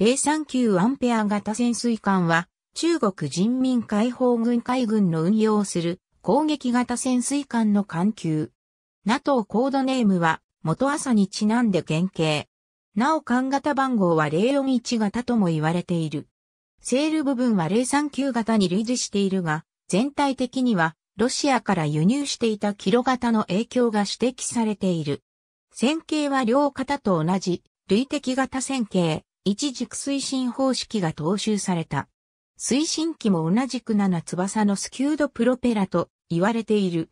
039アンペア型潜水艦は、中国人民解放軍海軍の運用する攻撃型潜水艦の艦級。NATO コードネームは元朝にちなんで原型。なお艦型番号は041型とも言われている。セール部分は039型に類似しているが、全体的にはロシアから輸入していたキロ型の影響が指摘されている。線形は両型と同じ、類的型線形。一軸推進方式が踏襲された。推進機も同じく7翼のスキュードプロペラと言われている。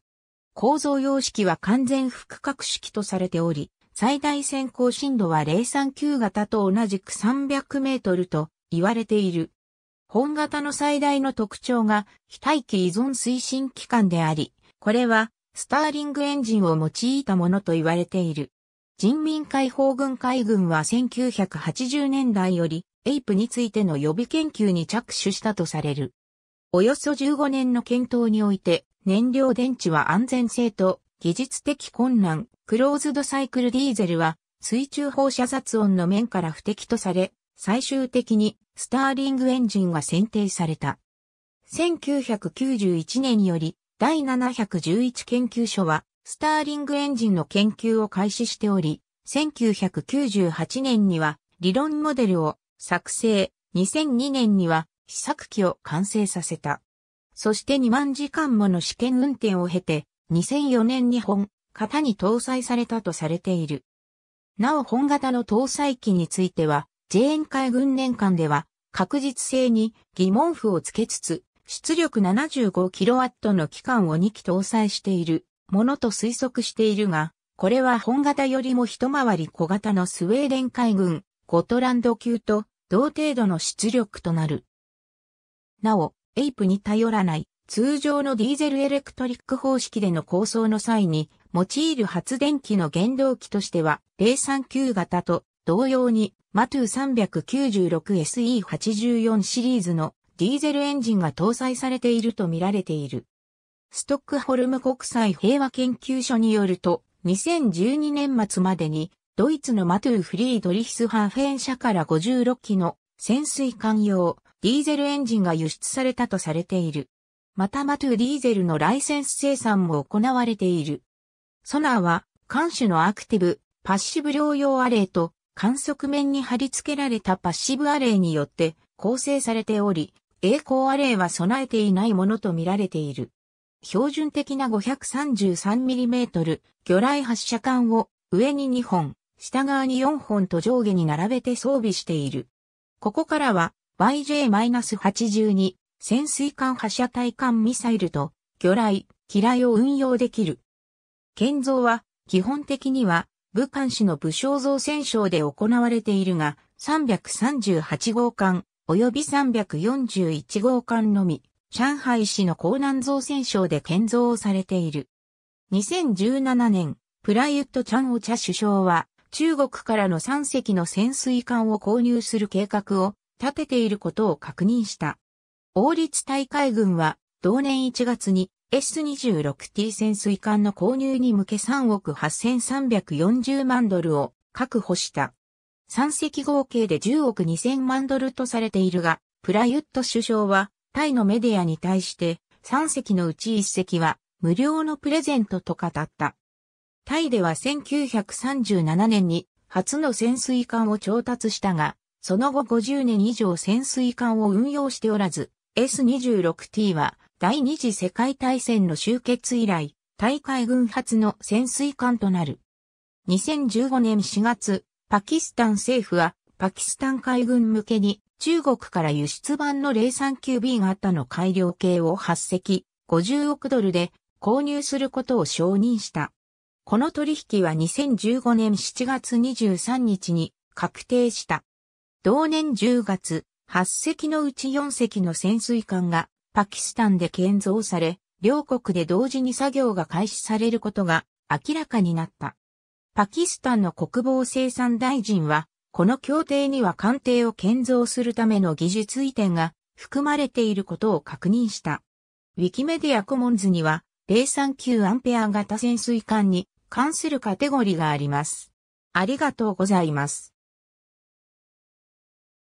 構造様式は完全複角式とされており、最大先行深度は039型と同じく300メートルと言われている。本型の最大の特徴が非待機依存推進機関であり、これはスターリングエンジンを用いたものと言われている。人民解放軍海軍は1980年代より、エイプについての予備研究に着手したとされる。およそ15年の検討において、燃料電池は安全性と技術的困難、クローズドサイクルディーゼルは水中放射雑音の面から不適とされ、最終的にスターリングエンジンが選定された。1991年より第711研究所はスターリングエンジンの研究を開始しており、1998年には理論モデルを作成、2002年には試作機を完成させた。そして2万時間もの試験運転を経て、2004年に本型に搭載されたとされている。なお本型の搭載機については、ーン海軍年間では確実性に疑問符をつけつつ、出力 75kW の機関を2機搭載しているものと推測しているが、これは本型よりも一回り小型のスウェーデン海軍、ゴトランド級と同程度の出力となる。なお、エイプに頼らない通常のディーゼルエレクトリック方式での構想の際に用いる発電機の原動機としては039型と同様にマトゥー 396SE84 シリーズのディーゼルエンジンが搭載されていると見られている。ストックホルム国際平和研究所によると、2012年末までに、ドイツのマトゥー・フリードリヒスハーフェン社から56機の潜水艦用ディーゼルエンジンが輸出されたとされている。またマトゥーディーゼルのライセンス生産も行われている。ソナーは、艦首のアクティブ、パッシブ療養アレイと、観測面に貼り付けられたパッシブアレイによって構成されており、栄光アレイは備えていないものとみられている。標準的な 533mm 魚雷発射管を上に2本、下側に4本と上下に並べて装備している。ここからは YJ-82 潜水艦発射対艦ミサイルと魚雷、機雷を運用できる。建造は基本的には武漢市の武将造船省で行われているが338号艦及び341号艦のみ上海市の江南造船省で建造をされている。2017年、プラユット・チャンオチャ首相は、中国からの3隻の潜水艦を購入する計画を立てていることを確認した。王立大海軍は、同年1月に S26T 潜水艦の購入に向け3億8340万ドルを確保した。3隻合計で10億2000万ドルとされているが、プラユット首相はタイのメディアに対して3隻のうち1隻は無料のプレゼントと語った。タイでは1937年に初の潜水艦を調達したが、その後50年以上潜水艦を運用しておらず、S26T は第二次世界大戦の終結以来、大海軍初の潜水艦となる。2015年4月、パキスタン政府はパキスタン海軍向けに中国から輸出版の 039B 型の改良系を8隻、50億ドルで購入することを承認した。この取引は2015年7月23日に確定した。同年10月、8隻のうち4隻の潜水艦がパキスタンで建造され、両国で同時に作業が開始されることが明らかになった。パキスタンの国防生産大臣はこの協定には艦艇を建造するための技術移転が含まれていることを確認した。ウィキメディアコモンズには039アンペア型潜水艦に関するカテゴリーがあります。ありがとうございます。